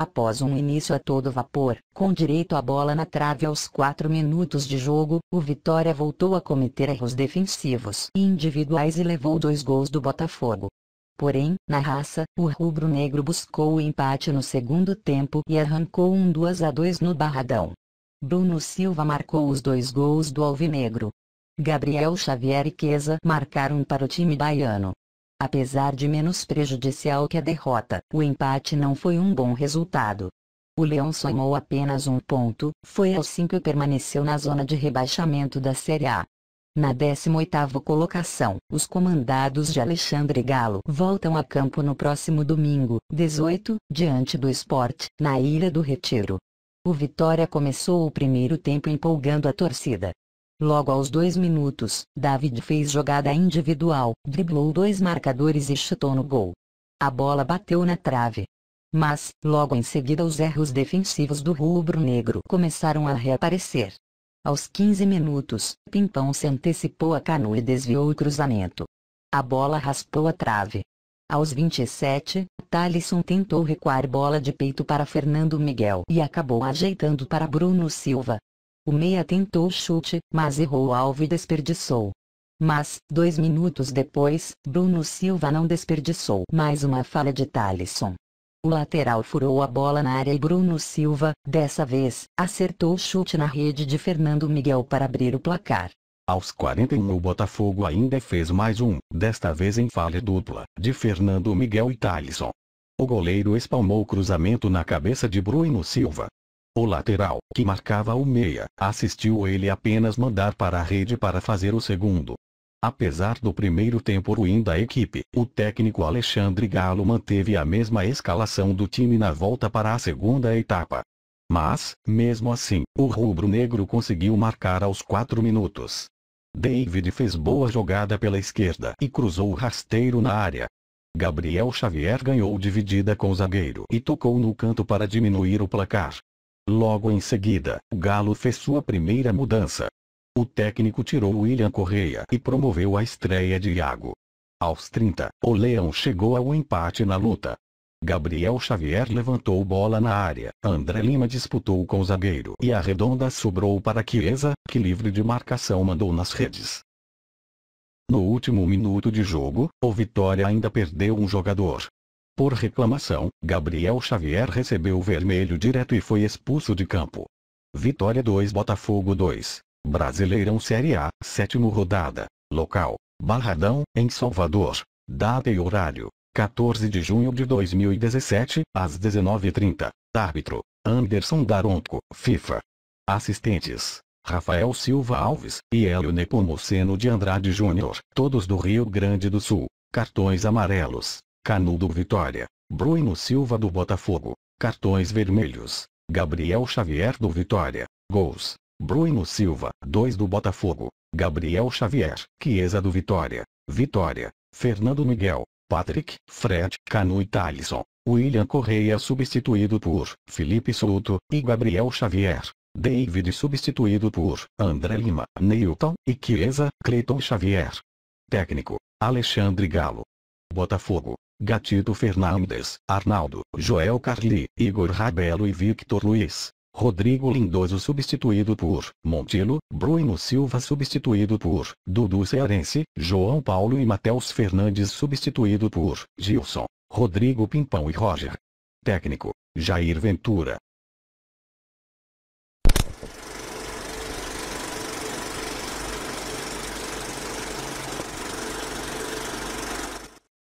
Após um início a todo vapor, com direito à bola na trave aos 4 minutos de jogo, o Vitória voltou a cometer erros defensivos e individuais e levou dois gols do Botafogo. Porém, na raça, o rubro-negro buscou o empate no segundo tempo e arrancou um 2 a 2 no Barradão. Bruno Silva marcou os dois gols do Alvinegro. Gabriel Xavier e Queza marcaram para o time baiano. Apesar de menos prejudicial que a derrota, o empate não foi um bom resultado. O Leão somou apenas um ponto, foi ao 5 e permaneceu na zona de rebaixamento da Série A. Na 18ª colocação, os comandados de Alexandre Galo voltam a campo no próximo domingo, 18, diante do Esporte, na Ilha do Retiro. O Vitória começou o primeiro tempo empolgando a torcida. Logo aos dois minutos, David fez jogada individual, driblou dois marcadores e chutou no gol. A bola bateu na trave. Mas, logo em seguida os erros defensivos do rubro-negro começaram a reaparecer. Aos 15 minutos, Pimpão se antecipou a Canu e desviou o cruzamento. A bola raspou a trave. Aos 27, Talisson tentou recuar bola de peito para Fernando Miguel e acabou ajeitando para Bruno Silva, o meia tentou o chute, mas errou o alvo e desperdiçou. Mas, dois minutos depois, Bruno Silva não desperdiçou mais uma falha de Thalisson. O lateral furou a bola na área e Bruno Silva, dessa vez, acertou o chute na rede de Fernando Miguel para abrir o placar. Aos 41 o Botafogo ainda fez mais um, desta vez em falha dupla, de Fernando Miguel e Thalisson. O goleiro espalmou o cruzamento na cabeça de Bruno Silva, o lateral, que marcava o meia, assistiu ele apenas mandar para a rede para fazer o segundo. Apesar do primeiro tempo ruim da equipe, o técnico Alexandre Galo manteve a mesma escalação do time na volta para a segunda etapa. Mas, mesmo assim, o rubro-negro conseguiu marcar aos 4 minutos. David fez boa jogada pela esquerda e cruzou o rasteiro na área. Gabriel Xavier ganhou dividida com o zagueiro e tocou no canto para diminuir o placar. Logo em seguida, o Galo fez sua primeira mudança. O técnico tirou William Correia e promoveu a estreia de Iago. Aos 30, o Leão chegou ao empate na luta. Gabriel Xavier levantou bola na área, André Lima disputou com o zagueiro e a redonda sobrou para Chiesa, que livre de marcação mandou nas redes. No último minuto de jogo, o Vitória ainda perdeu um jogador, por reclamação, Gabriel Xavier recebeu o vermelho direto e foi expulso de campo. Vitória 2 Botafogo 2. Brasileirão Série A, sétimo rodada. Local, Barradão, em Salvador. Data e horário, 14 de junho de 2017, às 19h30. Árbitro, Anderson Daronco, FIFA. Assistentes, Rafael Silva Alves, e Hélio Nepomuceno de Andrade Júnior, todos do Rio Grande do Sul. Cartões amarelos. Canudo Vitória, Bruno Silva do Botafogo, cartões vermelhos, Gabriel Xavier do Vitória, gols, Bruno Silva, 2 do Botafogo, Gabriel Xavier, Chiesa do Vitória, Vitória, Fernando Miguel, Patrick, Fred, Canu e Talisson, William Correia substituído por Felipe Souto e Gabriel Xavier. David substituído por André Lima, Neilton e Chiesa, Cleiton Xavier. Técnico, Alexandre Galo. Botafogo, Gatito Fernandes, Arnaldo, Joel Carli, Igor Rabelo e Victor Luiz. Rodrigo Lindoso substituído por Montilo, Bruno Silva substituído por Dudu Cearense, João Paulo e Matheus Fernandes substituído por Gilson, Rodrigo Pimpão e Roger. Técnico, Jair Ventura.